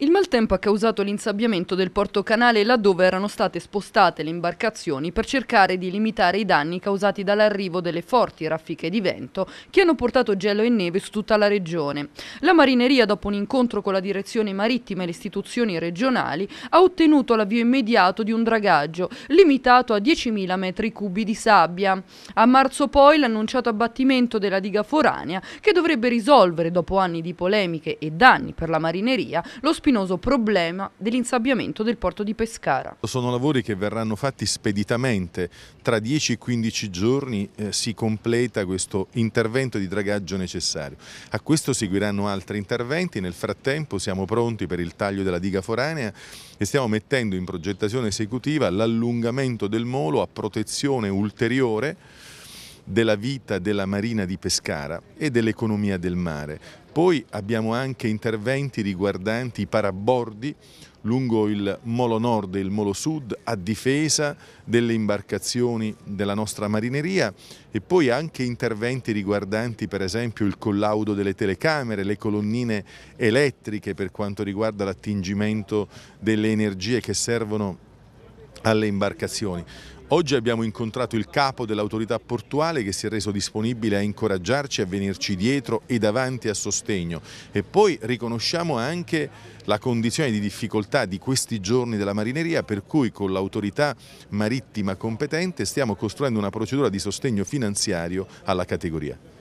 Il maltempo ha causato l'insabbiamento del porto canale laddove erano state spostate le imbarcazioni per cercare di limitare i danni causati dall'arrivo delle forti raffiche di vento che hanno portato gelo e neve su tutta la regione. La marineria, dopo un incontro con la direzione marittima e le istituzioni regionali, ha ottenuto l'avvio immediato di un dragaggio limitato a 10.000 metri cubi di sabbia. A marzo poi l'annunciato abbattimento della diga foranea che dovrebbe risolvere, dopo anni di polemiche e danni per la marineria, lo spazio spinoso problema dell'insabbiamento del porto di Pescara. Sono lavori che verranno fatti speditamente, tra 10-15 e giorni eh, si completa questo intervento di dragaggio necessario. A questo seguiranno altri interventi, nel frattempo siamo pronti per il taglio della diga foranea e stiamo mettendo in progettazione esecutiva l'allungamento del molo a protezione ulteriore della vita della Marina di Pescara e dell'economia del mare. Poi abbiamo anche interventi riguardanti i parabordi lungo il molo nord e il molo sud a difesa delle imbarcazioni della nostra marineria e poi anche interventi riguardanti per esempio il collaudo delle telecamere, le colonnine elettriche per quanto riguarda l'attingimento delle energie che servono alle imbarcazioni. Oggi abbiamo incontrato il capo dell'autorità portuale che si è reso disponibile a incoraggiarci, a venirci dietro e davanti a sostegno e poi riconosciamo anche la condizione di difficoltà di questi giorni della marineria per cui con l'autorità marittima competente stiamo costruendo una procedura di sostegno finanziario alla categoria.